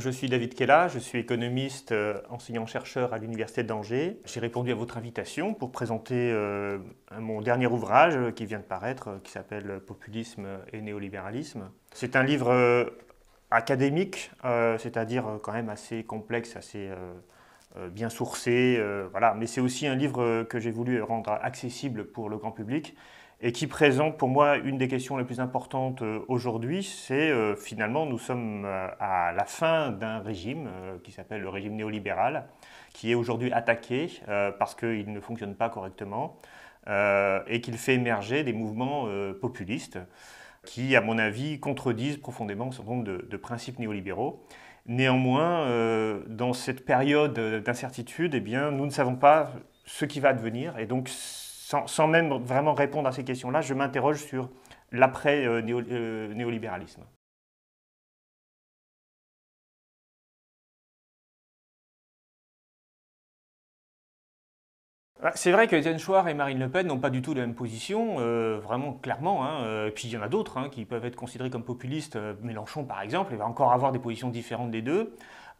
Je suis David Kella, je suis économiste, euh, enseignant-chercheur à l'Université d'Angers. J'ai répondu à votre invitation pour présenter euh, mon dernier ouvrage qui vient de paraître, euh, qui s'appelle Populisme et néolibéralisme. C'est un livre académique, c'est-à-dire quand même assez complexe, assez bien sourcé, voilà. mais c'est aussi un livre que j'ai voulu rendre accessible pour le grand public et qui présente pour moi une des questions les plus importantes euh, aujourd'hui, c'est euh, finalement nous sommes euh, à la fin d'un régime qui s'appelle le régime néolibéral, qui est aujourd'hui attaqué parce qu'il ne fonctionne pas correctement et qu'il fait émerger des mouvements populistes qui, à mon avis, contredisent profondément un certain nombre de, de principes néolibéraux. Néanmoins, dans cette période d'incertitude, eh bien, nous ne savons pas ce qui va advenir et donc sans, même vraiment répondre à ces questions-là, je m'interroge sur l'après-néolibéralisme. Euh, euh, bah, c'est vrai que Étienne Chouard et Marine Le Pen n'ont pas du tout la même position, euh, vraiment clairement. Hein, et puis il y en a d'autres hein, qui peuvent être considérés comme populistes. Mélenchon, par exemple, il va encore avoir des positions différentes des deux.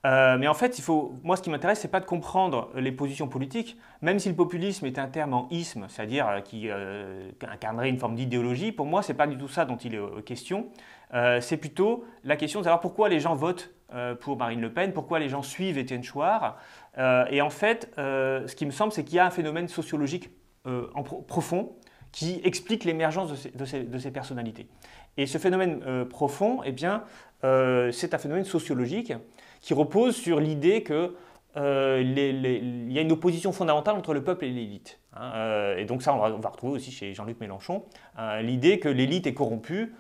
Euh, mais en fait, moi, ce qui m'intéresse, c'est pas de comprendre les positions politiques, même si le populisme est un terme en isme, c'est-à-dire euh, qui euh, incarnerait une forme d'idéologie. Pour moi, c'est pas du tout ça dont il est question. c'est plutôt la question de savoir pourquoi les gens votent pour Marine Le Pen, pourquoi les gens suivent Étienne Chouard. et en fait, ce qui me semble, c'est qu'il y a un phénomène sociologique profond qui explique l'émergence de, de ces, personnalités. Et ce phénomène profond, eh bien, c'est un phénomène sociologique qui repose sur l'idée que euh, y a une opposition fondamentale entre le peuple et l'élite. Hein, euh, et donc ça, on va, on retrouver aussi chez Jean-Luc Mélenchon euh, l'idée que l'élite est corrompue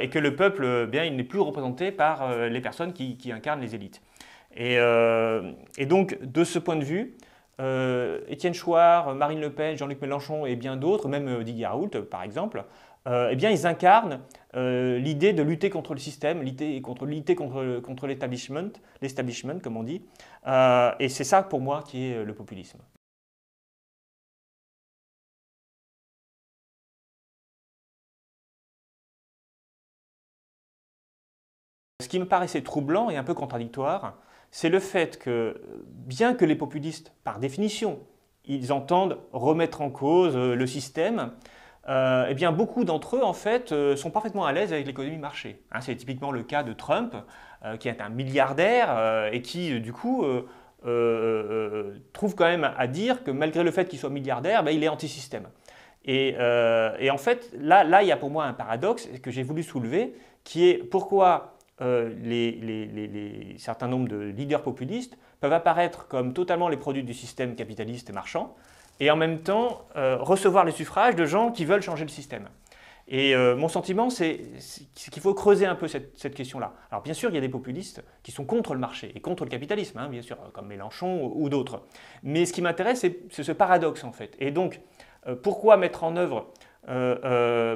et que le peuple, bien, il n'est plus représenté par les personnes qui, incarnent les élites. Et, donc, de ce point de vue, Étienne Chouard, Marine Le Pen, Jean-Luc Mélenchon et bien d'autres, même Didier Raoult par exemple, eh bien, ils incarnent euh, l'idée de lutter contre le système, lutter contre, lutter contre, contre l'établissement, l'establishment comme on dit. Euh, et c'est ça pour moi qui est euh, le populisme. Ce qui me paraissait troublant et un peu contradictoire, c'est le fait que, bien que les populistes, par définition, ils entendent remettre en cause le système, euh, eh bien, beaucoup d'entre eux, en fait, euh, sont parfaitement à l'aise avec l'économie marché. Hein. c'est typiquement le cas de Trump, euh, qui est un milliardaire et qui, du coup, trouve quand même à dire que malgré le fait qu'il soit milliardaire, ben, il est anti-système. Et, en fait, là, là, il y a pour moi un paradoxe que j'ai voulu soulever, qui est pourquoi certains nombres de leaders populistes peuvent apparaître comme totalement les produits du système capitaliste et marchand, et en même temps euh, recevoir les suffrages de gens qui veulent changer le système. Et euh, mon sentiment, c'est qu'il faut creuser un peu cette, question-là. Alors bien sûr, il y a des populistes qui sont contre le marché et contre le capitalisme, hein, bien sûr, euh, comme Mélenchon ou, d'autres. Mais ce qui m'intéresse, c'est ce paradoxe en fait. Et donc, pourquoi mettre en œuvre,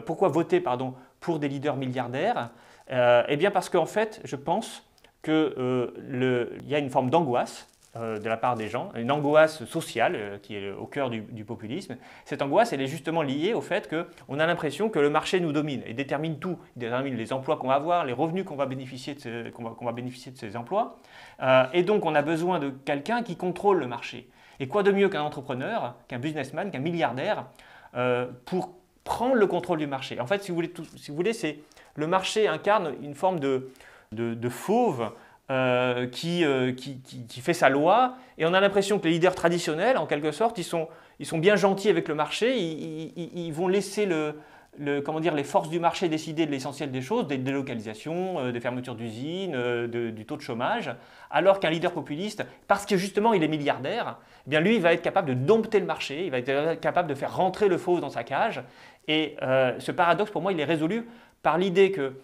pourquoi voter pardon, pour des leaders milliardaires Eh bien parce qu'en fait, je pense qu'il y a une forme d'angoisse euh, de la part des gens, une angoisse sociale euh, qui est au cœur du, populisme. Cette angoisse, elle est justement liée au fait qu'on a l'impression que le marché nous domine et détermine tout. Il détermine les emplois qu'on va avoir, les revenus qu'on va bénéficier de, va, bénéficier de ces emplois. Euh, et donc, on a besoin de quelqu'un qui contrôle le marché. Et quoi de mieux qu'un entrepreneur, qu'un businessman, qu'un milliardaire pour prendre le contrôle du marché En fait, si vous voulez, c'est le marché incarne une forme de fauve euh, euh, qui, qui, qui, fait sa loi, et on a l'impression que les leaders traditionnels, en quelque sorte, ils sont, ils sont bien gentils avec le marché, ils, vont laisser le, le, comment dire, les forces du marché décider de l'essentiel des choses, des délocalisations, euh, des fermetures d'usines, du taux de chômage, alors qu'un leader populiste, parce que justement il est milliardaire, eh bien lui, il va être capable de dompter le marché, il va être capable de faire rentrer le faux dans sa cage, et ce paradoxe, pour moi, il est résolu par l'idée que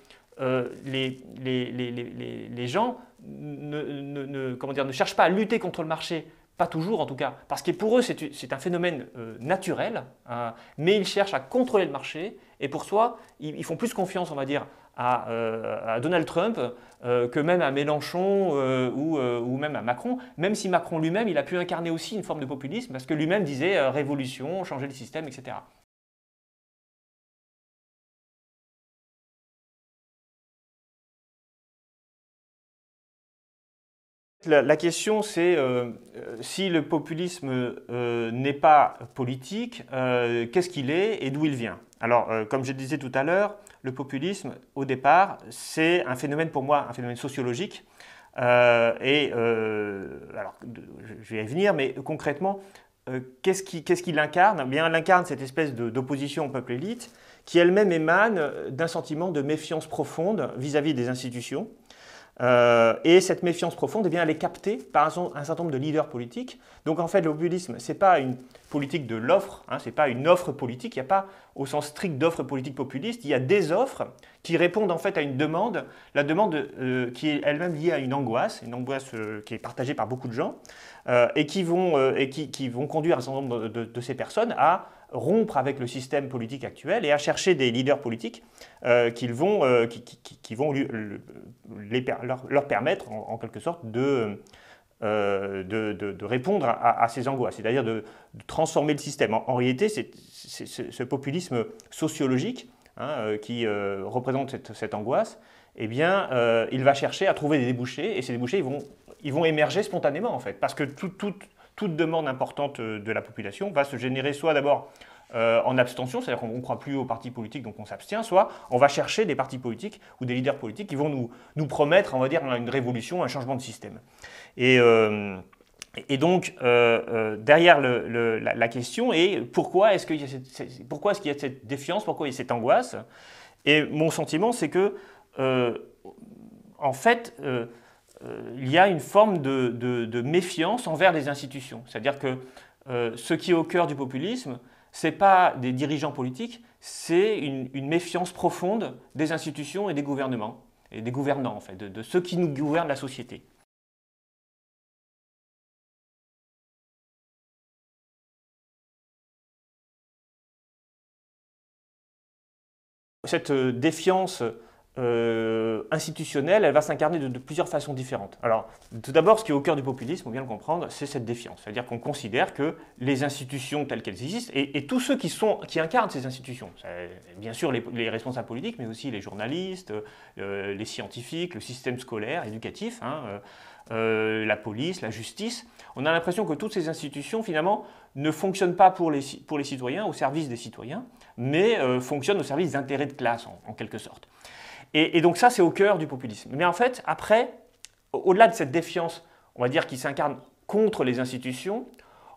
les, les, les, les gens ne, comment dire, ne cherchent pas à lutter contre le marché, pas toujours en tout cas, parce que pour eux c'est un phénomène euh, naturel, hein, mais ils cherchent à contrôler le marché, et pour soi, ils, font plus confiance, on va dire, à, euh, Donald Trump euh, que même à Mélenchon ou, ou, même à Macron, même si Macron lui-même, il a pu incarner aussi une forme de populisme, parce que lui-même disait révolution, changer le système, etc. La, question, c'est euh, euh, si le populisme euh, n'est pas politique, qu'est-ce qu'il est et d'où il vient Alors, comme je disais tout à l'heure, le populisme, au départ, c'est un phénomène pour moi, un phénomène sociologique. et alors, je vais y venir, mais concrètement, qu'est-ce qu'il qu incarne eh Bien, il incarne cette espèce d'opposition au peuple élite qui elle-même émane d'un sentiment de méfiance profonde vis à -vis des institutions euh, et cette méfiance profonde eh bien, elle est captée par un, certain nombre de leaders politiques. Donc en fait, le populisme, ce n'est pas une politique de l'offre, hein, ce n'est pas une offre politique, il n'y a pas au sens strict d'offre politique populiste, il y a des offres qui répondent en fait à une demande, la demande euh, qui est elle-même liée à une angoisse, une angoisse euh, qui est partagée par beaucoup de gens, et, qui vont, et qui, vont conduire un certain nombre de ces personnes à rompre avec le système politique actuel et à chercher des leaders politiques euh, euh, qui vont, qui, vont leur, leur, permettre, en, quelque sorte, de, euh, de, répondre à, ces angoisses, c'est-à-dire de, transformer le système. En, réalité, c'est ce populisme sociologique hein, qui représente cette, cette, angoisse. et eh bien, il va chercher à trouver des débouchés, et ces débouchés, ils vont, ils vont émerger spontanément, en fait, parce que tout, tout, toute demande importante euh, de la population va se générer soit d'abord euh, en abstention, c'est-à-dire qu'on ne croit plus aux partis politiques, donc on s'abstient, soit on va chercher des partis politiques ou des leaders politiques qui vont nous, nous promettre, on va dire, une révolution, un changement de système. Et, euh, donc, derrière la, question est pourquoi est-ce qu'il y, est, qu'il y, a cette défiance, pourquoi il y a cette angoisse Et mon sentiment, c'est que, en fait, euh, il y a une forme de, méfiance envers les institutions. C'est-à-dire que euh, ce qui est au cœur du populisme, ce n'est pas des dirigeants politiques, c'est une, méfiance profonde des institutions et des gouvernements, et des gouvernants en fait, de, de ceux qui nous gouvernent la société. Cette euh, défiance euh, institutionnelle, elle va s'incarner de, plusieurs façons différentes. Alors, tout d'abord, ce qui est au cœur du populisme, on vient le comprendre, c'est cette défiance. C'est-à-dire qu'on considère que les institutions telles qu'elles existent, et, tous ceux qui, sont, qui incarnent ces institutions, bien sûr les, responsables politiques, mais aussi les journalistes, euh, les scientifiques, le système scolaire, éducatif, hein, euh, la police, la justice, on a l'impression que toutes ces institutions, finalement, ne fonctionnent pas pour les, citoyens, au service des citoyens, mais fonctionnent au service d'intérêts de classe, en quelque sorte. Et, donc ça, c'est au cœur du populisme. Mais en fait, après, au-delà de cette défiance, on va dire, qui s'incarne contre les institutions,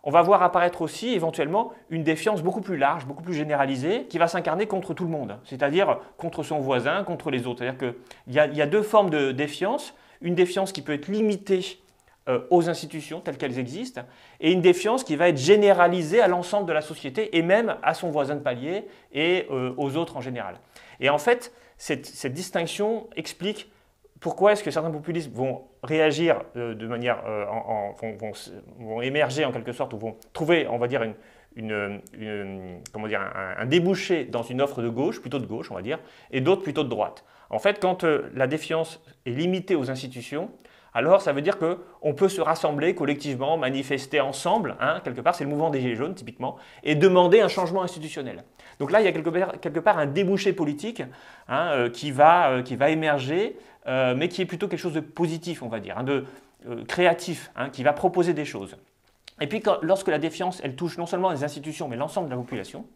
on va voir apparaître aussi éventuellement une défiance beaucoup plus large, beaucoup plus généralisée, qui va s'incarner contre tout le monde, c'est-à-dire contre son voisin, contre les autres. C'est-à-dire qu'il y, y, a deux formes de défiance. Une défiance qui peut être limitée euh, aux institutions telles qu'elles existent, et une défiance qui va être généralisée à l'ensemble de la société et même à son voisin de palier et euh, aux autres en général. Et en fait, cette, cette distinction explique pourquoi est-ce que certains populistes vont réagir euh, de manière, vont, vont, émerger en quelque sorte, ou vont trouver, on va dire, une, une, comment dire, un, débouché dans une offre de gauche, plutôt de gauche, on va dire, et d'autres plutôt de droite. En fait, quand la défiance est limitée aux institutions, alors ça veut dire qu'on peut se rassembler collectivement, manifester ensemble, hein, quelque part, c'est le mouvement des Gilets jaunes typiquement, et demander un changement institutionnel. Donc là, il y a quelque part, un débouché politique hein, euh, qui, va, euh, qui va émerger, euh, mais qui est plutôt quelque chose de positif, on va dire, hein, de créatif, qui va proposer des choses. Et puis lorsque la défiance, elle touche non seulement les institutions, mais l'ensemble de la population,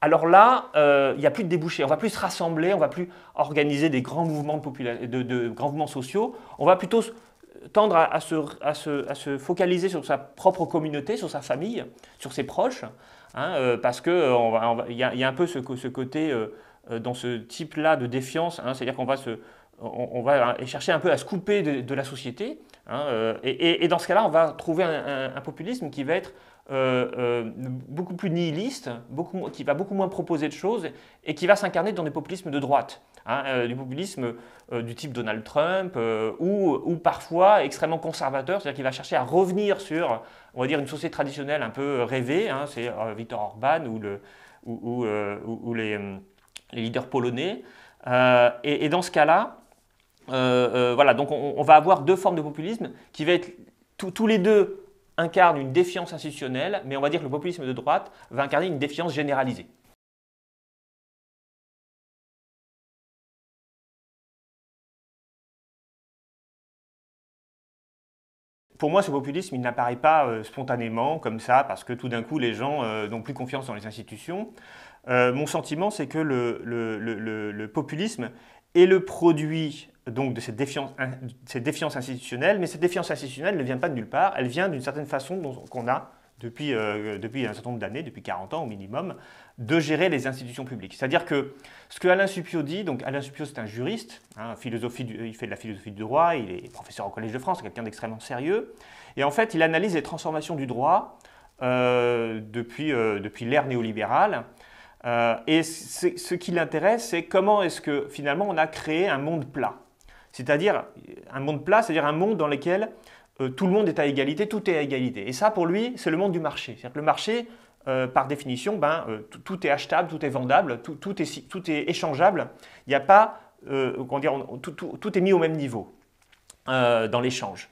alors là, il n'y a plus de débouché, On va plus se rassembler, on va plus organiser des grands mouvements, de grands mouvements sociaux. On va plutôt tendre à, se, focaliser sur sa propre communauté, sur sa famille, sur ses proches, hein, euh, parce qu'il euh, y, a, un peu ce, côté, euh, dans ce type-là de défiance, hein, c'est-à-dire qu'on va, chercher un peu à se couper de, la société, hein, et, dans ce cas-là, on va trouver un, populisme qui va être beaucoup plus nihiliste, qui va beaucoup moins proposer de choses, et qui va s'incarner dans des populismes de droite. Hein, euh, du populisme euh, du type Donald Trump euh, ou, parfois extrêmement conservateur, c'est-à-dire qu'il va chercher à revenir sur, on va dire, une société traditionnelle un peu rêvée, hein, c'est Viktor Orban ou, les, leaders polonais. Et, dans ce cas-là, voilà, donc on, va avoir deux formes de populisme qui vont être tous les deux incarnent une défiance institutionnelle, mais on va dire que le populisme de droite va incarner une défiance généralisée. pour moi, ce populisme, il n'apparaît pas euh, spontanément comme ça, parce que tout d'un coup, les gens euh, n'ont plus confiance dans les institutions. Euh, mon sentiment, c'est que le, populisme est le produit donc de cette défiance, cette défiance institutionnelle, mais cette défiance institutionnelle ne vient pas de nulle part, elle vient d'une certaine façon qu'on a depuis, euh, depuis un certain nombre d'années, depuis 40 ans au minimum, de gérer les institutions publiques. C'est-à-dire que ce que Alain Supio dit, donc Alain Supio c'est un juriste, hein, philosophie il fait de la philosophie du droit, il est professeur au Collège de France, quelqu'un d'extrêmement sérieux, et en fait il analyse les transformations du droit euh, depuis, euh, depuis l'ère néolibérale. et ce qui l'intéresse, c'est comment est-ce que finalement on a créé un monde plat. C'est-à-dire un monde plat, c'est-à-dire un monde dans lequel euh, tout le monde est à égalité, tout est à égalité. Et ça, pour lui, c'est le monde du marché. cest que le marché, euh, par définition, ben, euh, tout est achetable, tout est vendable, tout, est, tout est, échangeable. Il n'y a pas, tout, tout, est mis au même niveau dans l'échange.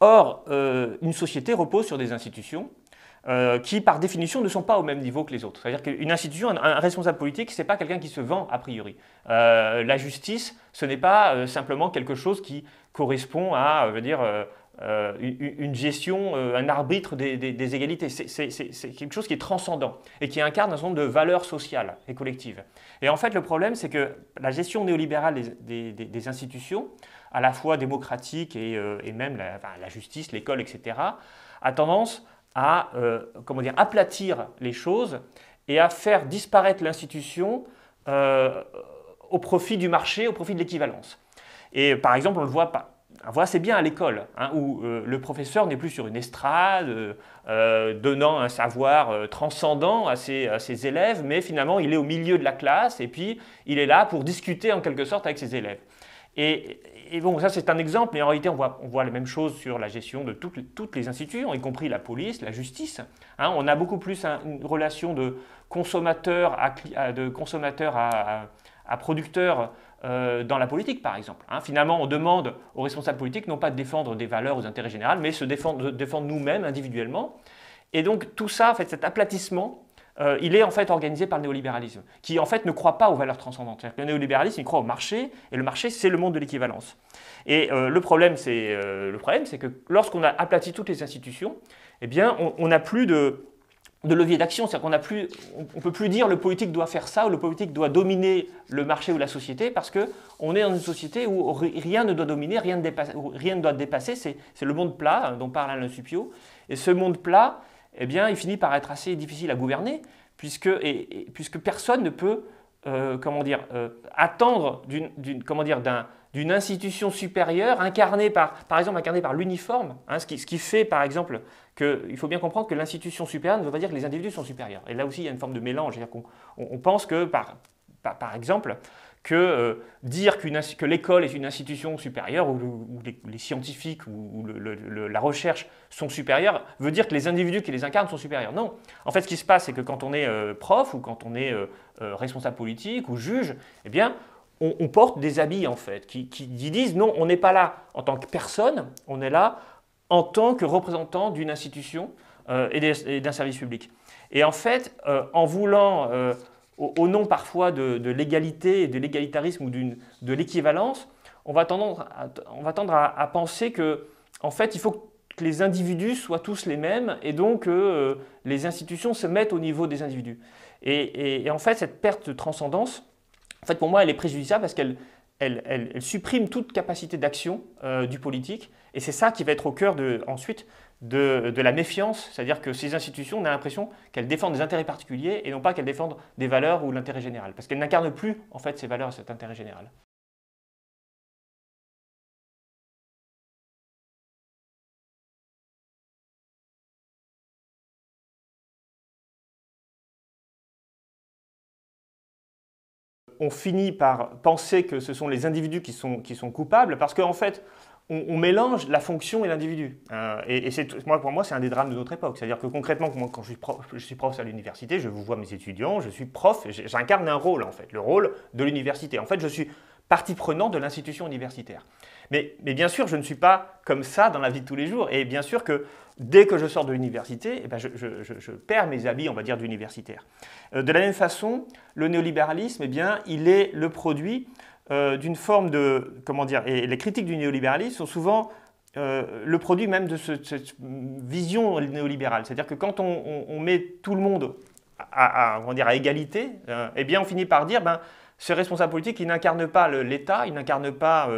Or, une société repose sur des institutions qui, par définition, ne sont pas au même niveau que les autres. C'est-à-dire qu'une institution, un, responsable politique, ce n'est pas quelqu'un qui se vend a priori. la justice, ce n'est pas simplement quelque chose qui correspond à, je veux dire, euh, une gestion, euh, un arbitre des, égalités. C'est quelque chose qui est transcendant et qui incarne un certain nombre de valeurs sociales et collectives. Et en fait, le problème, c'est que la gestion néolibérale des, institutions, à la fois démocratique et, euh, même la, justice, l'école, etc., a tendance à comment dire, aplatir les choses et à faire disparaître l'institution au profit du marché, au profit de l'équivalence. Et par exemple, on le voit pas ah, voilà, c'est bien à l'école, hein, où euh, le professeur n'est plus sur une estrade, euh, euh, donnant un savoir transcendant à ses, élèves, mais finalement, il est au milieu de la classe, et puis il est là pour discuter en quelque sorte avec ses élèves. Et, bon, ça c'est un exemple, mais en réalité, on voit, la même chose sur la gestion de toutes, les instituts, y compris la police, la justice. Hein. on a beaucoup plus une relation de consommateur à, de consommateur à producteur euh, dans la politique, par exemple. Hein. finalement, on demande aux responsables politiques non pas de défendre des valeurs aux intérêts généraux, mais de se défendre, nous-mêmes individuellement. Et donc tout ça, fait, cet aplatissement, euh, il est en fait organisé par le néolibéralisme, qui en fait ne croit pas aux valeurs transcendantes. le néolibéralisme, il croit au marché, et le marché, c'est le monde de l'équivalence. Et euh, le problème, c'est que lorsqu'on a aplati toutes les institutions, eh bien, on n'a plus de, de levier d'action, c'est-à-dire qu'on ne plus, on peut plus dire le politique doit faire ça ou le politique doit dominer le marché ou la société parce que on est dans une société où rien ne doit dominer, rien ne, rien ne doit dépasser. C'est, le monde plat hein, dont parle Alain Supio. Et ce monde plat, eh bien, il finit par être assez difficile à gouverner puisque, et, puisque personne ne peut, euh, comment dire, euh, attendre d'une, comment dire, d'un, d'une institution supérieure incarnée par, par exemple, incarnée par l'uniforme, hein, ce, qui, ce qui fait, par exemple, qu'il faut bien comprendre que l'institution supérieure ne veut pas dire que les individus sont supérieurs. Et là aussi, il y a une forme de mélange. on, pense que, par, exemple, que euh, dire que l'école est une institution supérieure ou, les, scientifiques ou, la recherche sont supérieurs veut dire que les individus qui les incarnent sont supérieurs. Non. En fait, ce qui se passe, c'est que quand on est euh, prof ou quand on est euh, responsable politique ou juge, eh bien, on, porte des habits en fait qui disent non, on n'est pas là en tant que personne, on est là en tant que représentant d'une institution euh, et d'un service public. Et en fait, euh, en voulant, euh, au, nom parfois de, l'égalité, de l'égalitarisme ou de l'équivalence, on va tendre, à, penser que, en fait, il faut que les individus soient tous les mêmes et donc que les institutions se mettent au niveau des individus. Et, et, en fait, cette perte de transcendance, en fait, pour moi, elle est préjudiciable parce qu'elle elle, supprime toute capacité d'action euh, du politique. Et c'est ça qui va être au cœur ensuite de, la méfiance, c'est-à-dire que ces institutions, on l'impression qu'elles défendent des intérêts particuliers et non pas qu'elles défendent des valeurs ou l'intérêt général, parce qu'elles n'incarnent plus en fait ces valeurs et cet intérêt général. on finit par penser que ce sont les individus qui sont, qui sont coupables, parce qu'en fait, on, mélange la fonction et l'individu. Euh, et, moi, pour moi, c'est un des drames de notre époque. C'est-à-dire que concrètement, quand je suis prof, à l'université, je vous vois mes étudiants, je suis prof, j'incarne un rôle, en fait, le rôle de l'université. En fait, je suis partie prenante de l'institution universitaire. Mais, mais, bien sûr, je ne suis pas comme ça dans la vie de tous les jours. Et bien sûr que Dès que je sors de l'université, eh ben, je, perds mes habits, on va dire, d'universitaire. Euh, de la même façon, le néolibéralisme, eh bien, il est le produit euh, d'une forme de... Comment dire Et les critiques du néolibéralisme sont souvent euh, le produit même de cette vision néolibérale. C'est-à-dire que quand on, met tout le monde à, dire, égalité, eh bien, on finit par dire, ben, ce responsable politique, il n'incarne pas l'État, il n'incarne pas...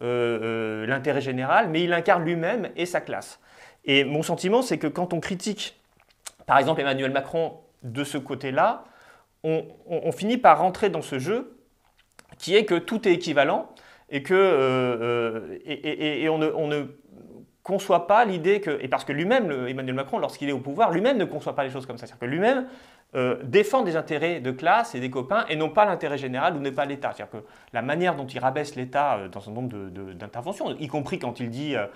l'intérêt général, mais il incarne lui-même et sa classe. Et mon sentiment, c'est que quand on critique, par exemple, Emmanuel Macron de ce côté-là, on, finit par rentrer dans ce jeu qui est que tout est équivalent et que euh, euh, et, on, ne, ne, conçoit pas l'idée que et parce que lui-même, Emmanuel Macron, lorsqu'il est au pouvoir, lui-même ne conçoit pas les choses comme ça, cest que lui-même euh, défend des intérêts de classe et des copains et non pas l'intérêt général ou n'est pas l'État. C'est-à-dire que la manière dont il rabaisse l'État euh, dans un nombre d'interventions, y compris quand il dit, euh,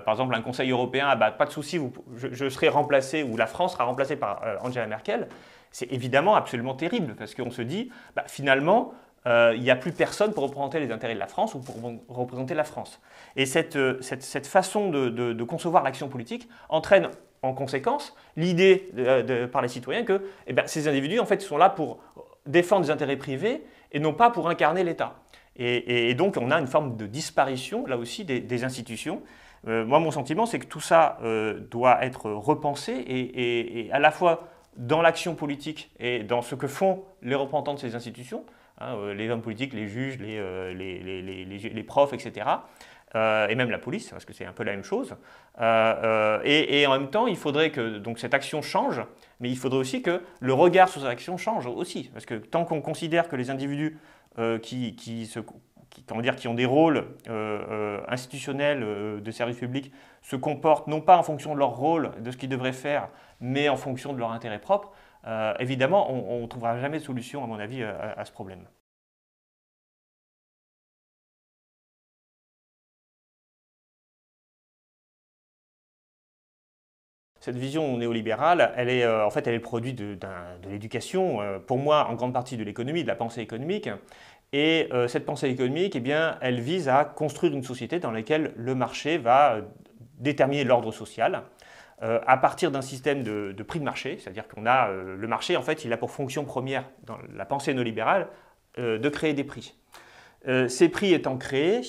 par exemple, un Conseil européen, ah bah, pas de souci, je, serai remplacé ou la France sera remplacée par Angela Merkel, c'est évidemment absolument terrible parce qu'on se dit, bah, finalement, il n'y a plus personne pour représenter les intérêts de la France ou pour représenter la France. Et cette, cette, façon de concevoir l'action politique entraîne en conséquence l'idée euh, par les citoyens que eh ben, ces individus en fait sont là pour défendre des intérêts privés et non pas pour incarner l'État. Et, donc on a une forme de disparition là aussi des, institutions. Euh, moi mon sentiment c'est que tout ça euh, doit être repensé et, à la fois dans l'action politique et dans ce que font les représentants de ces institutions, hein, les hommes politiques, les juges, les profs, etc. Euh, et même la police, parce que c'est un peu la même chose. Euh, euh, et, en même temps, il faudrait que donc, cette action change, mais il faudrait aussi que le regard sur cette action change aussi. Parce que tant qu'on considère que les individus qui, qui, se, qui, qui ont des rôles institutionnels de service public se comportent non pas en fonction de leur rôle, de ce qu'ils devraient faire, mais en fonction de leur intérêt propre, évidemment, on ne trouvera jamais de solution, à mon avis, à ce problème. Cette vision néolibérale, elle est, euh, en fait, elle est le produit de, l'éducation, euh, pour moi, en grande partie de l'économie, de la pensée économique. Et euh, cette pensée économique, eh bien, elle vise à construire une société dans laquelle le marché va déterminer l'ordre social à partir d'un système de, prix de marché, c'est-à-dire qu'on a le marché, en fait, il a pour fonction première dans la pensée néolibérale de créer des prix. ces prix étant créés,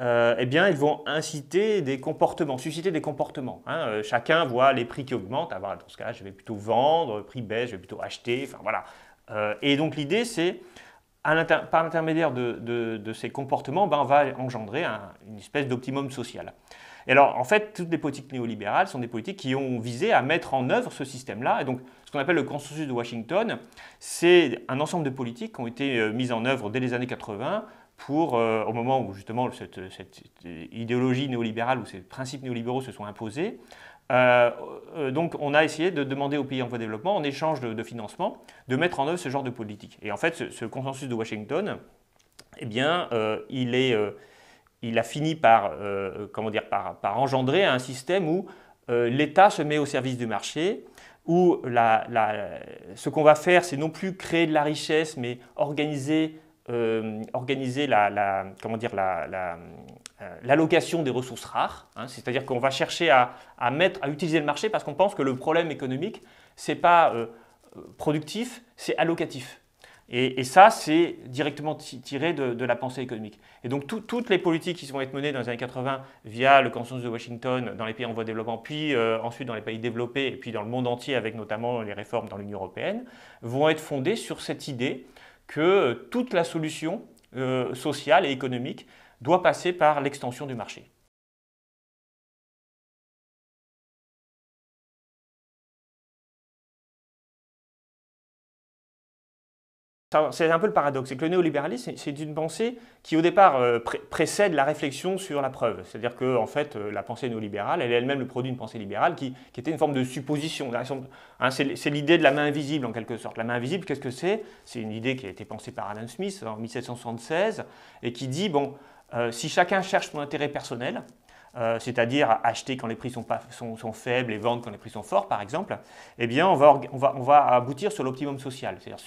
euh, eh bien, ils vont inciter des comportements, susciter des comportements. Hein. Euh, chacun voit les prix qui augmentent. Ah, dans ce cas-là, je vais plutôt vendre, prix baisse, je vais plutôt acheter. Enfin, voilà. Euh, et donc, l'idée, c'est, par l'intermédiaire de, ces comportements, ben, on va engendrer une espèce d'optimum social. Et alors, en fait, toutes les politiques néolibérales sont des politiques qui ont visé à mettre en œuvre ce système-là. Et donc, ce qu'on appelle le consensus de Washington, c'est un ensemble de politiques qui ont été mises en œuvre dès les années 80 pour, euh, au moment où justement cette, idéologie néolibérale ou ces principes néolibéraux se sont imposés, euh, euh, donc on a essayé de demander aux pays en voie de développement, en échange de, financement, de mettre en œuvre ce genre de politique. Et en fait, ce, consensus de Washington, eh bien, il, a fini par, comment dire, par, engendrer un système où l'État se met au service du marché, où ce qu'on va faire, c'est non plus créer de la richesse, mais organiser euh, organiser la, comment dire, euh, l'allocation des ressources rares, hein. c'est-à-dire qu'on va chercher à, mettre, à utiliser le marché parce qu'on pense que le problème économique, ce n'est pas euh, productif, c'est allocatif. Et, ça, c'est directement tiré de, la pensée économique. Et donc, toutes les politiques qui vont être menées dans les années 80 via le consensus de Washington dans les pays en voie de développement, puis ensuite dans les pays développés, et puis dans le monde entier avec notamment les réformes dans l'Union européenne, vont être fondées sur cette idée que euh, toute la solution euh, sociale et économique doit passer par l'extension du marché. C'est un peu le paradoxe, c'est que le néolibéralisme, c'est une pensée qui au départ euh, précède la réflexion sur la preuve. C'est-à-dire que en fait, euh, la pensée néolibérale, elle est elle-même le produit d'une pensée libérale qui, était une forme de supposition. Hein, c'est l'idée de la main invisible en quelque sorte. La main invisible, qu'est-ce que c'est C'est une idée qui a été pensée par Adam Smith en 1776 et qui dit, bon, euh, si chacun cherche son intérêt personnel, euh, c'est-à-dire acheter quand les prix sont, faibles et vendre quand les prix sont forts, par exemple, eh bien, on va, aboutir sur l'optimum social, c'est-à-dire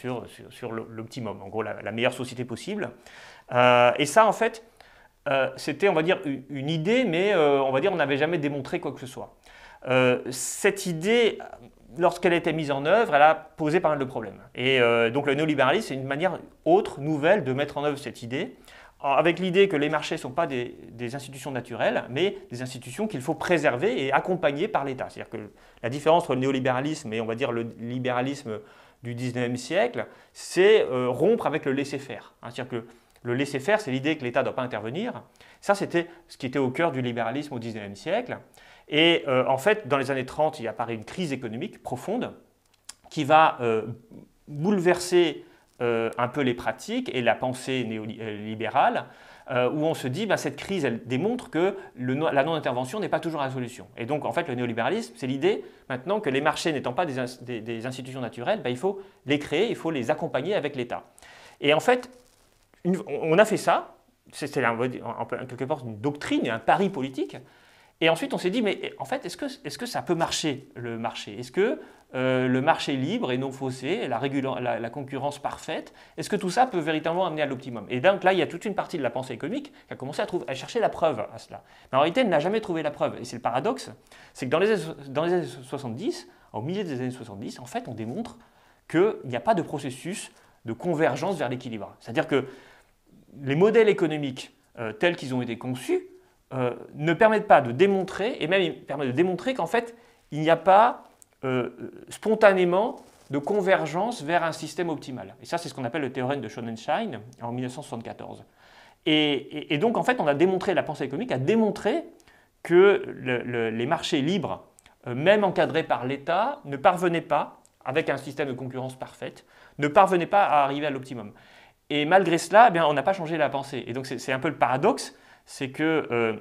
sur, l'optimum, en gros, la, meilleure société possible. Euh, et ça, en fait, euh, c'était, on va dire, une idée, mais on va dire, on n'avait jamais démontré quoi que ce soit. cette idée, lorsqu'elle a été mise en œuvre, elle a posé pas mal de problèmes. Et donc, le néolibéralisme, c'est une manière autre, nouvelle, de mettre en œuvre cette idée avec l'idée que les marchés ne sont pas des, institutions naturelles, mais des institutions qu'il faut préserver et accompagner par l'État. C'est-à-dire que la différence entre le néolibéralisme et on va dire le libéralisme du 19e siècle, c'est euh, rompre avec le laisser-faire. Hein, c'est-à-dire que le laisser-faire, c'est l'idée que l'État ne doit pas intervenir. Ça, c'était ce qui était au cœur du libéralisme au 19e siècle. Et euh, en fait, dans les années 30, il apparaît une crise économique profonde qui va euh, bouleverser euh, un peu les pratiques et la pensée néolibérale, euh, où on se dit bah, cette crise, elle démontre que la non-intervention n'est pas toujours la solution. Et donc, en fait, le néolibéralisme, c'est l'idée maintenant que les marchés n'étant pas des, institutions naturelles, bah, il faut les créer, il faut les accompagner avec l'État. Et en fait, on a fait ça, c'est en quelque sorte une doctrine, et un pari politique, et ensuite, on s'est dit, mais en fait, est-ce que, est que, ça peut marcher, le marché Est-ce que euh, le marché libre et non faussé, la, concurrence parfaite, est-ce que tout ça peut véritablement amener à l'optimum Et donc là, il y a toute une partie de la pensée économique qui a commencé à, trouver, à chercher la preuve à cela. Mais en réalité, elle n'a jamais trouvé la preuve. Et c'est le paradoxe, c'est que dans les, années 70, au milieu des années 70, en fait, on démontre qu'il n'y a pas de processus de convergence vers l'équilibre. C'est-à-dire que les modèles économiques euh, tels qu'ils ont été conçus euh, ne permettent pas de démontrer, et même ils permettent de démontrer qu'en fait, il n'y a pas euh, spontanément de convergence vers un système optimal. Et ça, c'est ce qu'on appelle le théorème de Schoenenschein en 1974. Et, donc, en fait, on a démontré, la pensée économique a démontré que les marchés libres, euh, même encadrés par l'État, ne parvenaient pas, avec un système de concurrence parfaite, ne parvenaient pas à arriver à l'optimum. Et malgré cela, eh bien, on n'a pas changé la pensée. Et donc, c'est un peu le paradoxe, c'est que euh,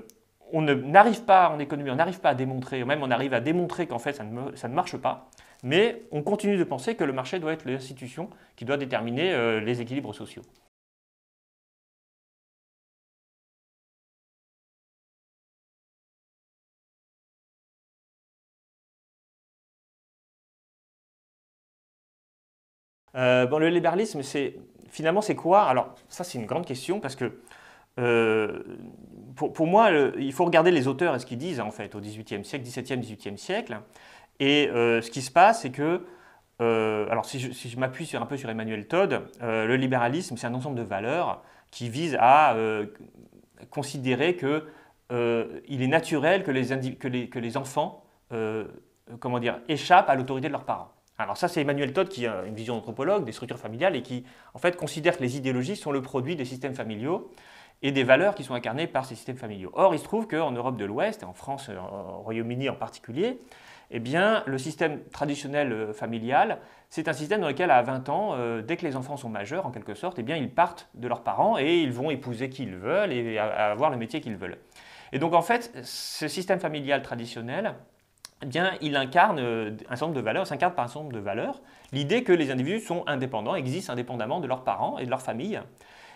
n'arrive pas en économie, on n'arrive pas à démontrer, ou même on arrive à démontrer qu'en fait ça ne, marche pas, mais on continue de penser que le marché doit être l'institution qui doit déterminer euh, les équilibres sociaux. Euh, bon, le libéralisme, c'est finalement c'est quoi Alors ça c'est une grande question parce que euh, pour, moi, il faut regarder les auteurs et ce qu'ils disent en fait au XVIIIe siècle, XVIIe, XVIIIe siècle. Et euh, ce qui se passe, c'est que, euh, alors si je, m'appuie un peu sur Emmanuel Todd, le libéralisme, c'est un ensemble de valeurs qui vise à considérer qu'il est naturel que les, enfants, comment dire, échappent à l'autorité de leurs parents. Alors ça, c'est Emmanuel Todd qui a une vision anthropologue des structures familiales et qui, en fait, considère que les idéologies sont le produit des systèmes familiaux et des valeurs qui sont incarnées par ces systèmes familiaux. Or, il se trouve qu'en Europe de l'Ouest, en France, au euh, Royaume-Uni en particulier, eh bien, le système traditionnel euh, familial, c'est un système dans lequel à 20 ans, euh, dès que les enfants sont majeurs, en quelque sorte, eh bien, ils partent de leurs parents et ils vont épouser qui ils veulent et avoir le métier qu'ils veulent. Et donc en fait, ce système familial traditionnel, eh bien, il incarne un certain nombre de valeurs, s'incarne par un certain nombre de valeurs, l'idée que les individus sont indépendants, existent indépendamment de leurs parents et de leur famille,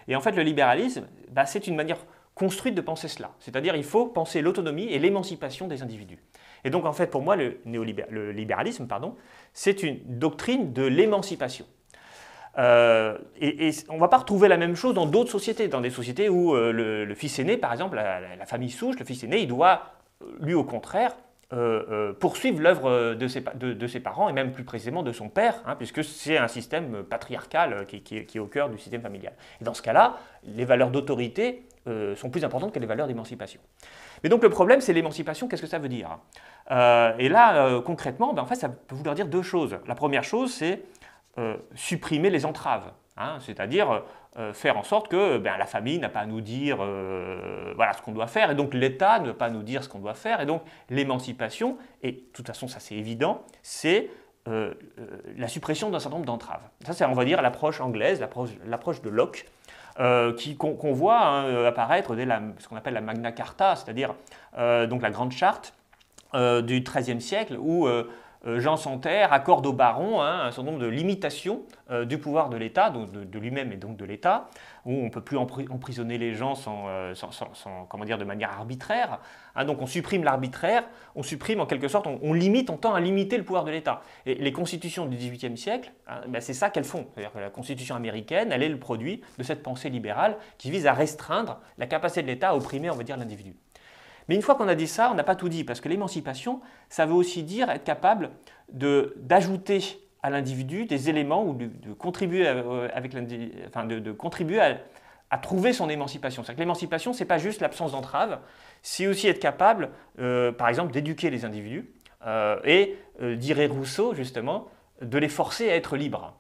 et en fait, le libéralisme, bah, c'est une manière construite de penser cela. C'est-à-dire, il faut penser l'autonomie et l'émancipation des individus. Et donc, en fait, pour moi, le, libéralisme, pardon, c'est une doctrine de l'émancipation. Euh, et, on ne va pas retrouver la même chose dans d'autres sociétés, dans des sociétés où euh, le, fils aîné, par exemple, la, la, famille souche, le fils aîné, il doit, euh, lui au contraire, euh, euh, poursuivre l'œuvre de, ses, parents et même plus précisément de son père, hein, puisque c'est un système patriarcal euh, qui, est au cœur du système familial. Et dans ce cas-là, les valeurs d'autorité sont plus importantes que les valeurs d'émancipation. Mais donc le problème, c'est l'émancipation, qu'est-ce que ça veut dire Et là, concrètement, ben, en fait, ça peut vouloir dire deux choses. La première chose, c'est supprimer les entraves, hein, c'est-à-dire euh, faire en sorte que ben, la famille n'a pas à nous dire euh, voilà, ce qu'on doit faire, et donc l'État ne pas nous dire ce qu'on doit faire, et donc l'émancipation, et de toute façon ça c'est évident, c'est euh, la suppression d'un certain nombre d'entraves. Ça c'est on va dire l'approche anglaise, l'approche de Locke, qu'on voit hein, apparaître dès la, ce qu'on appelle la Magna Carta, c'est-à-dire donc la grande charte du XIIIe siècle, où euh, Jean Santerre accorde au baron hein, un certain nombre de limitations euh, du pouvoir de l'État, de, lui-même et donc de l'État, où on ne peut plus emprisonner les gens euh, sans, comment dire, de manière arbitraire. Hein. donc on supprime l'arbitraire, on supprime en quelque sorte, on, limite, on tend à limiter le pouvoir de l'État. Et les constitutions du XVIIIe siècle, hein, ben c'est ça qu'elles font. C'est-à-dire que la constitution américaine, elle est le produit de cette pensée libérale qui vise à restreindre la capacité de l'État à opprimer, on va dire, l'individu. Mais une fois qu'on a dit ça, on n'a pas tout dit, parce que l'émancipation, ça veut aussi dire être capable d'ajouter à l'individu des éléments ou de, euh, contribuer, à, de, contribuer à, trouver son émancipation. C'est-à-dire que l'émancipation, ce n'est pas juste l'absence d'entrave, c'est aussi être capable, euh, par exemple, d'éduquer les individus euh, et, dirait Rousseau justement, de les forcer à être libres.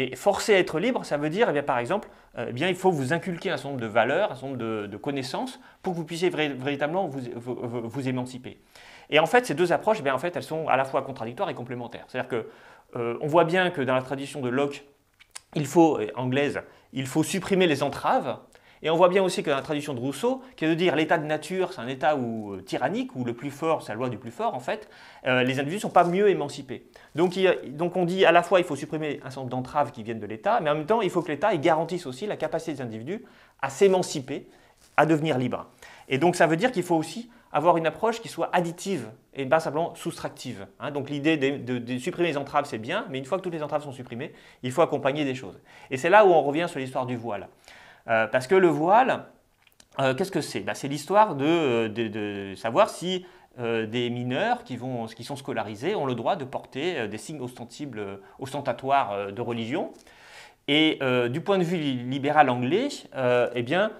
Et forcer à être libre, ça veut dire, eh par exemple, euh, eh bien, il faut vous inculquer un certain nombre de valeurs, un certain nombre de, connaissances pour que vous puissiez véritablement vous, émanciper. Et en fait, ces deux approches, eh en fait, elles sont à la fois contradictoires et complémentaires. C'est-à-dire qu'on euh, voit bien que dans la tradition de Locke, il faut, anglaise, il faut supprimer les entraves et on voit bien aussi que dans la tradition de Rousseau, qui est de dire l'état de nature, c'est un état où, euh, tyrannique, où le plus fort, c'est la loi du plus fort, en fait, euh, les individus ne sont pas mieux émancipés. Donc, on dit à la fois il faut supprimer un certain nombre d'entraves qui viennent de l'État, mais en même temps il faut que l'État garantisse aussi la capacité des individus à s'émanciper, à devenir libres. Et donc ça veut dire qu'il faut aussi avoir une approche qui soit additive et pas simplement soustractive. Hein. donc l'idée de, supprimer les entraves, c'est bien, mais une fois que toutes les entraves sont supprimées, il faut accompagner des choses. Et c'est là où on revient sur l'histoire du voile. Euh, parce que le voile, euh, qu'est-ce que c'est bah, C'est l'histoire de, euh, savoir si des mineurs qui, vont, qui, sont scolarisés ont le droit de porter des signes ostentatoires de religion. Et du point de vue libéral anglais, eh bien,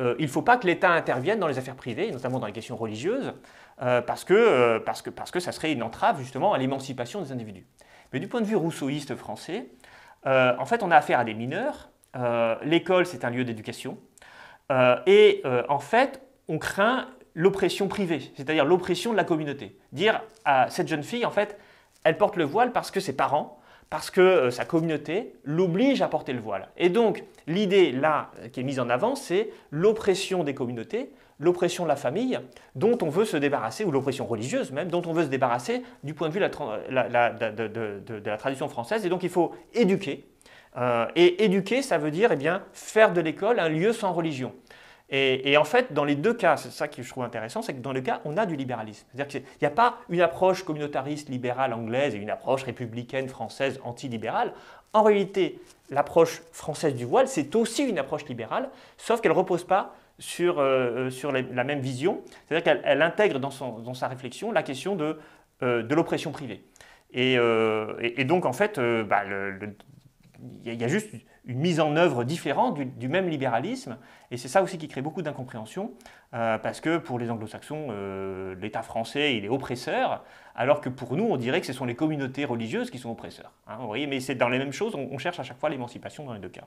il ne faut pas que l'État intervienne dans les affaires privées, notamment dans les questions religieuses, parce que, parce, que, parce, que, ça serait une entrave justement à l'émancipation des individus. Mais du point de vue rousseauiste français, en fait, on a affaire à des mineurs euh, l'école, c'est un lieu d'éducation. Euh, et euh, en fait, on craint l'oppression privée, c'est-à-dire l'oppression de la communauté. Dire à cette jeune fille, en fait, elle porte le voile parce que ses parents, parce que sa communauté l'oblige à porter le voile. Et donc, l'idée là qui est mise en avant, c'est l'oppression des communautés, l'oppression de la famille, dont on veut se débarrasser, ou l'oppression religieuse même, dont on veut se débarrasser du point de vue de la tradition française. Et donc, il faut éduquer, euh, et éduquer, ça veut dire eh bien, faire de l'école un lieu sans religion. Et, en fait, dans les deux cas, c'est ça que je trouve intéressant, c'est que dans les deux cas, on a du libéralisme. C'est-à-dire qu'il n'y a pas une approche communautariste libérale anglaise et une approche républicaine française antilibérale. En réalité, l'approche française du voile, c'est aussi une approche libérale, sauf qu'elle ne repose pas sur, euh, euh, sur la, même vision. C'est-à-dire qu'elle intègre dans, son, dans, sa réflexion la question de, de l'oppression privée. Et, donc, en fait, bah, le, il y, a juste une mise en œuvre différente du, même libéralisme, et c'est ça aussi qui crée beaucoup d'incompréhension, euh, parce que pour les anglo-saxons, euh, l'État français, il est oppresseur, alors que pour nous, on dirait que ce sont les communautés religieuses qui sont oppresseurs. Hein, mais c'est dans les mêmes choses, on cherche à chaque fois l'émancipation dans les deux cas.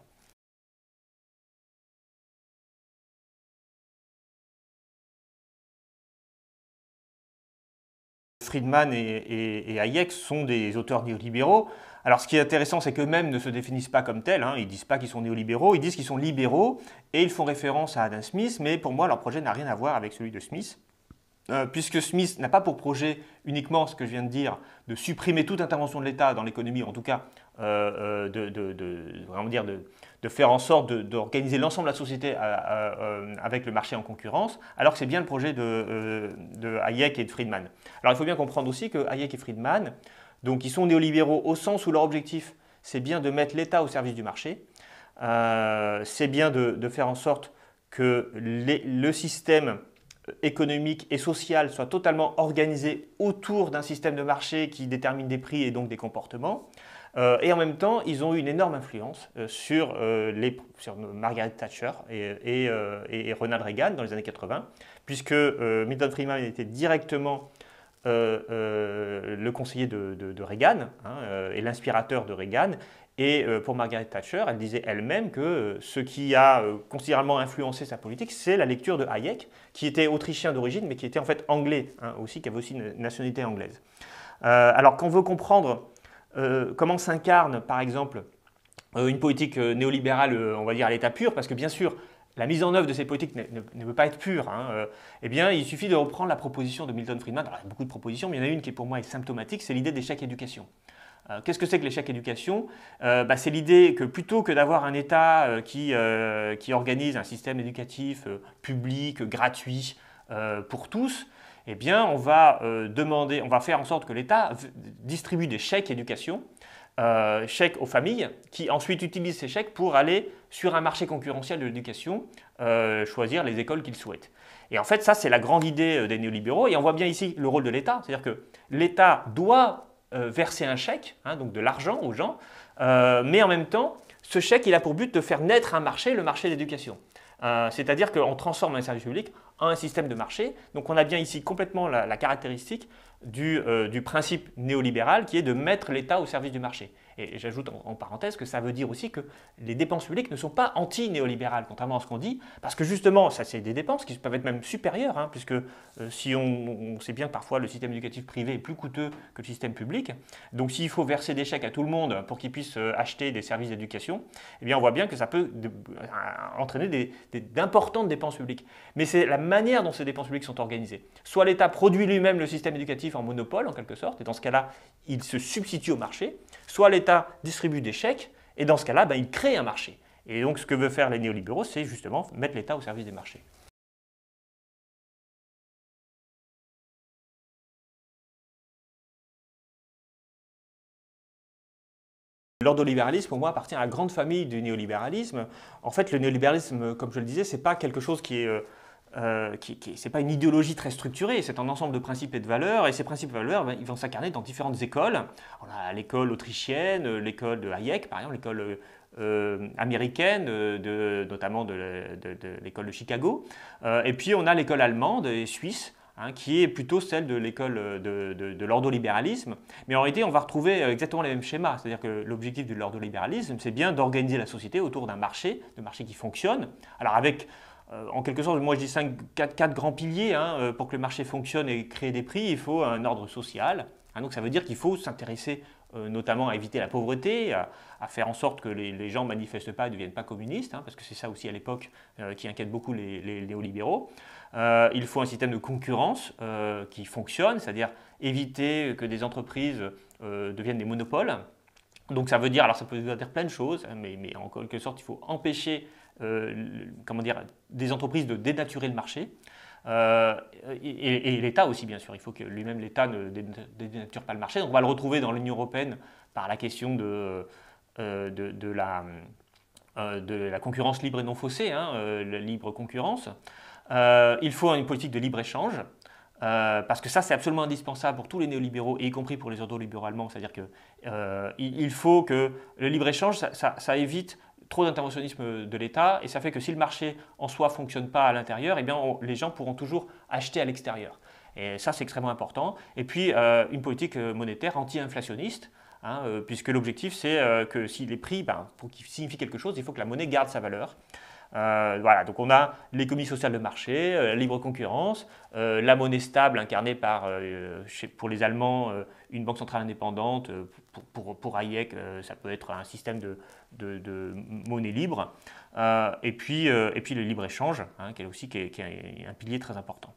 Friedman et, Hayek sont des auteurs néolibéraux. Alors, ce qui est intéressant, c'est qu'eux-mêmes ne se définissent pas comme tels. Hein. Ils ne disent pas qu'ils sont néolibéraux, ils disent qu'ils sont libéraux et ils font référence à Adam Smith, mais pour moi, leur projet n'a rien à voir avec celui de Smith. Euh, puisque Smith n'a pas pour projet uniquement ce que je viens de dire, de supprimer toute intervention de l'État dans l'économie, en tout cas euh, euh, de, de, dire de, faire en sorte d'organiser l'ensemble de la société euh, avec le marché en concurrence, alors que c'est bien le projet de, Hayek et de Friedman. Alors il faut bien comprendre aussi que Hayek et Friedman, donc ils sont néolibéraux au sens où leur objectif, c'est bien de mettre l'État au service du marché, c'est bien de, faire en sorte que le système économique et social soit totalement organisé autour d'un système de marché qui détermine des prix et donc des comportements, euh, et en même temps, ils ont eu une énorme influence euh, sur, euh, les, sur Margaret Thatcher et, et, et, Ronald Reagan dans les années 80, puisque Milton Friedman était directement le conseiller de, Reagan hein, et l'inspirateur de Reagan. Et pour Margaret Thatcher, elle disait elle-même que ce qui a considérablement influencé sa politique, c'est la lecture de Hayek, qui était autrichien d'origine, mais qui était en fait anglais hein, aussi, qui avait aussi une nationalité anglaise. alors, quand on veut comprendre euh, comment s'incarne par exemple euh, une politique euh, néolibérale, on va dire à l'état pur, parce que bien sûr, la mise en œuvre de ces politiques ne, peut pas être pure, hein, eh bien, il suffit de reprendre la proposition de Milton Friedman. il y a beaucoup de propositions, mais il y en a une qui, pour moi, est symptomatique, c'est l'idée d'échec éducation. Qu'est-ce que c'est que l'échec éducation bah, C'est l'idée que plutôt que d'avoir un État qui, organise un système éducatif public, gratuit, pour tous, eh bien, on va euh, demander, on va faire en sorte que l'État distribue des chèques éducation, euh, chèques aux familles, qui ensuite utilisent ces chèques pour aller sur un marché concurrentiel de l'éducation, euh, choisir les écoles qu'ils souhaitent. Et en fait, ça, c'est la grande idée des néolibéraux. Et on voit bien ici le rôle de l'État. C'est-à-dire que l'État doit verser un chèque, hein, donc de l'argent aux gens, mais en même temps, ce chèque, il a pour but de faire naître un marché, le marché de l'éducation. Euh, c'est-à-dire qu'on transforme un service public en un système de marché. Donc on a bien ici complètement la, caractéristique euh, du, principe néolibéral qui est de mettre l'État au service du marché. Et, j'ajoute en, parenthèse que ça veut dire aussi que les dépenses publiques ne sont pas anti-néolibérales, contrairement à ce qu'on dit, parce que justement, ça c'est des dépenses qui peuvent être même supérieures, hein, puisque euh, si on, sait bien que parfois le système éducatif privé est plus coûteux que le système public, donc s'il faut verser des chèques à tout le monde pour qu'ils puissent acheter des services d'éducation, eh bien on voit bien que ça peut entraîner des, d'importantes dépenses publiques. Mais c'est la manière dont ces dépenses publiques sont organisées. Soit l'État produit lui-même le système éducatif en monopole, en quelque sorte, et dans ce cas-là, il se substitue au marché, soit l'État distribue des chèques, et dans ce cas-là, bah, il crée un marché. Et donc ce que veulent faire les néolibéraux, c'est justement mettre l'État au service des marchés. L'ordolibéralisme, pour moi, appartient à la grande famille du néolibéralisme. En fait, le néolibéralisme, comme je le disais, c'est pas quelque chose qui est... Euh, euh, qui, c'est pas une idéologie très structurée, c'est un ensemble de principes et de valeurs, et ces principes et valeurs, ben, ils vont s'incarner dans différentes écoles. On a l'école autrichienne, euh, l'école de Hayek, par exemple, l'école américaine, notamment de, l'école de Chicago, et puis on a l'école allemande et suisse, Hein, qui est plutôt celle de l'école euh, de, l'ordolibéralisme. Mais en réalité, on va retrouver euh, exactement les mêmes schémas. C'est-à-dire que l'objectif de l'ordolibéralisme, c'est bien d'organiser la société autour d'un marché, de marché qui fonctionne. Alors avec euh, en quelque sorte, moi je dis quatre grands piliers hein, pour que le marché fonctionne et crée des prix, il faut un ordre social. Hein, donc ça veut dire qu'il faut s'intéresser euh, notamment à éviter la pauvreté, à, faire en sorte que les, gens ne manifestent pas et ne deviennent pas communistes, hein, parce que c'est ça aussi à l'époque euh, qui inquiète beaucoup les, néolibéraux. Euh, il faut un système de concurrence qui fonctionne, c'est-à-dire éviter que des entreprises deviennent des monopoles. Donc ça veut dire, alors ça peut dire plein de choses, hein, mais, mais, en quelque sorte, il faut empêcher comment dire, des entreprises de dénaturer le marché. Euh, et, l'État aussi, bien sûr. Il faut que lui-même l'État ne dénature pas le marché. Donc on va le retrouver dans l'Union européenne par la question de, euh, euh, la, concurrence libre et non faussée, hein, la libre concurrence. il faut une politique de libre-échange. parce que ça, c'est absolument indispensable pour tous les néolibéraux, et y compris pour les ordolibéraux allemands. C'est-à-dire qu'il faut que le libre-échange, ça, évite trop d'interventionnisme de l'État, et ça fait que si le marché en soi fonctionne pas à l'intérieur, eh bien les gens pourront toujours acheter à l'extérieur. Et ça, c'est extrêmement important. Et puis, euh, une politique euh, monétaire anti-inflationniste, hein, euh, puisque l'objectif, c'est que si les prix, ben, pour qu'ils signifient quelque chose, il faut que la monnaie garde sa valeur. Euh, voilà, donc on a l'économie sociale de marché, euh, la libre concurrence, euh, la monnaie stable incarnée par, pour les Allemands, une banque centrale indépendante, pour, pour, Hayek, ça peut être un système de, monnaie libre, et, puis, et puis le libre-échange, hein, qui, est aussi est un pilier très important.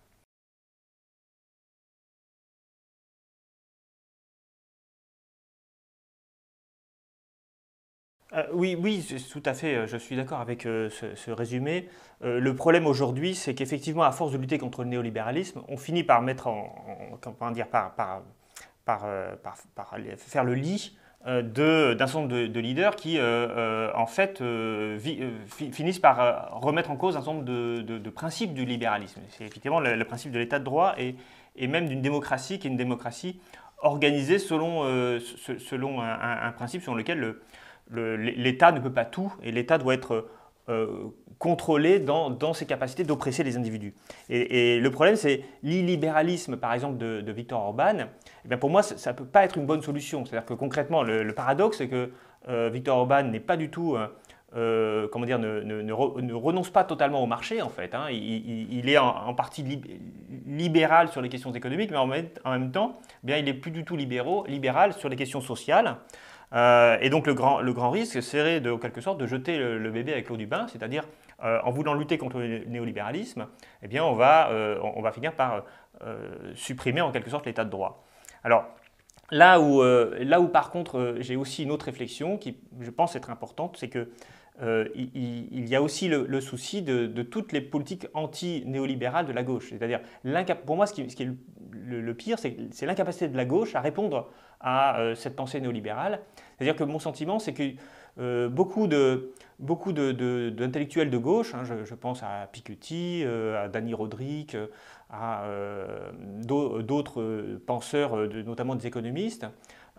Euh, oui, oui, tout à fait, euh, je suis d'accord avec euh, ce, résumé. le problème aujourd'hui, c'est qu'effectivement, à force de lutter contre le néolibéralisme, on finit par mettre en, dire, par, faire le lit d'un certain de, leaders qui, en fait, finissent par remettre en cause un certain nombre de, principes du libéralisme. C'est effectivement le, principe de l'état de droit et, même d'une démocratie qui est une démocratie organisée selon, un, un principe selon lequel le l'État ne peut pas tout et l'État doit être euh, contrôlé dans, ses capacités d'oppresser les individus. Et, le problème, c'est l'illibéralisme, par exemple, de, Victor Orban. Eh pour moi, ça ne peut pas être une bonne solution. C'est-à-dire que concrètement, le, paradoxe, c'est que euh, Victor Orban n'est pas du tout... Euh, comment dire, ne, renonce pas totalement au marché en fait. Hein. Il, est en, partie libéral sur les questions économiques, mais en même, temps, eh bien, il n'est plus du tout libéraux, libéral sur les questions sociales. Euh, et donc le grand, le grand risque serait de, quelque sorte de jeter le, bébé avec l'eau du bain, c'est-à-dire euh, en voulant lutter contre le néolibéralisme, eh bien on va, euh, on va finir par supprimer en quelque sorte l'état de droit. Alors là où, là où par contre j'ai aussi une autre réflexion qui je pense être importante, c'est que il, y a aussi le, souci de, toutes les politiques anti-néolibérales de la gauche. C'est-à-dire, pour moi, ce qui, ce qui est le, le pire, c'est l'incapacité de la gauche à répondre à euh, cette pensée néolibérale. C'est-à-dire que mon sentiment, c'est que euh, beaucoup de beaucoup d'intellectuels de, gauche, hein, je, pense à Piketty, euh, à Danny Rodrik, à d'autres penseurs, notamment des économistes,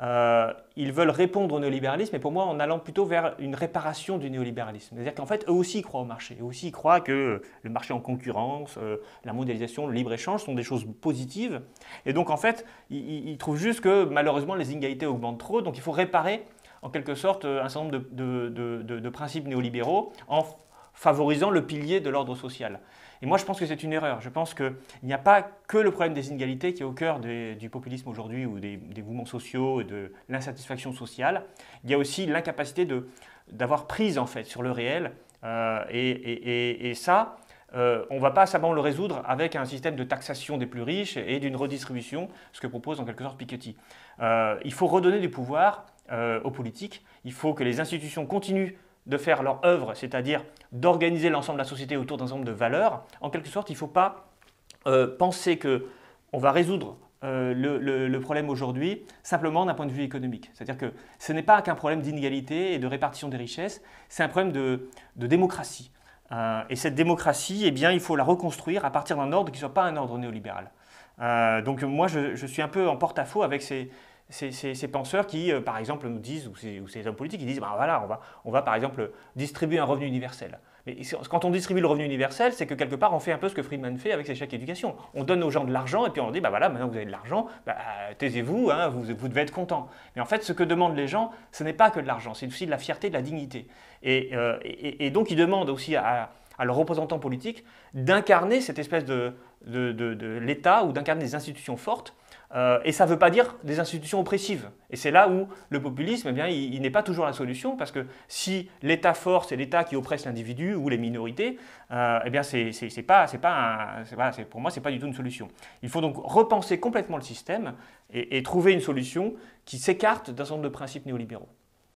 euh, ils veulent répondre au néolibéralisme, et pour moi, en allant plutôt vers une réparation du néolibéralisme. C'est-à-dire qu'en fait, eux aussi croient au marché, eux aussi croient que le marché en concurrence, euh, la mondialisation, le libre-échange sont des choses positives. Et donc, en fait, ils, trouvent juste que malheureusement, les inégalités augmentent trop, donc il faut réparer, en quelque sorte, un certain nombre de principes néolibéraux en favorisant le pilier de l'ordre social. Et moi, je pense que c'est une erreur. Je pense qu'il n'y a pas que le problème des inégalités qui est au cœur du populisme aujourd'hui ou des, mouvements sociaux et de l'insatisfaction sociale. Il y a aussi l'incapacité d'avoir prise en fait sur le réel. Euh, et, ça, euh, on ne va pas simplement le résoudre avec un système de taxation des plus riches et d'une redistribution, ce que propose en quelque sorte Piketty. Euh, il faut redonner du pouvoir aux politiques, il faut que les institutions continuent de faire leur œuvre, c'est-à-dire d'organiser l'ensemble de la société autour d'un ensemble de valeurs, en quelque sorte, il ne faut pas euh, penser que on va résoudre euh, le, problème aujourd'hui simplement d'un point de vue économique. C'est-à-dire que ce n'est pas qu'un problème d'inégalité et de répartition des richesses, c'est un problème de, démocratie. Euh, et cette démocratie, eh bien, il faut la reconstruire à partir d'un ordre qui ne soit pas un ordre néolibéral. donc moi, je, je, suis un peu en porte-à-faux avec ces, ces, penseurs qui, euh, par exemple, nous disent, ou ces, hommes politiques, qui disent, ben voilà, on va, par exemple distribuer un revenu universel. Mais quand on distribue le revenu universel, c'est que quelque part, on fait un peu ce que Friedman fait avec ses chèques éducation. On donne aux gens de l'argent et puis on dit, ben voilà, maintenant que vous avez de l'argent, bah, taisez-vous, hein, vous, devez être content. Mais en fait, ce que demandent les gens, ce n'est pas que de l'argent, c'est aussi de la fierté, de la dignité. Et, euh, donc, ils demandent aussi à, leurs représentants politiques d'incarner cette espèce de l'État ou d'incarner des institutions fortes euh, et ça ne veut pas dire des institutions oppressives. Et c'est là où le populisme, eh bien, il, n'est pas toujours la solution, parce que si l'État force c'est l'État qui oppresse l'individu ou les minorités, euh, eh bien, c'est, pas, c'est pas, pour moi, c'est pas du tout une solution. Il faut donc repenser complètement le système et, et trouver une solution qui s'écarte d'un certain nombre de principes néolibéraux.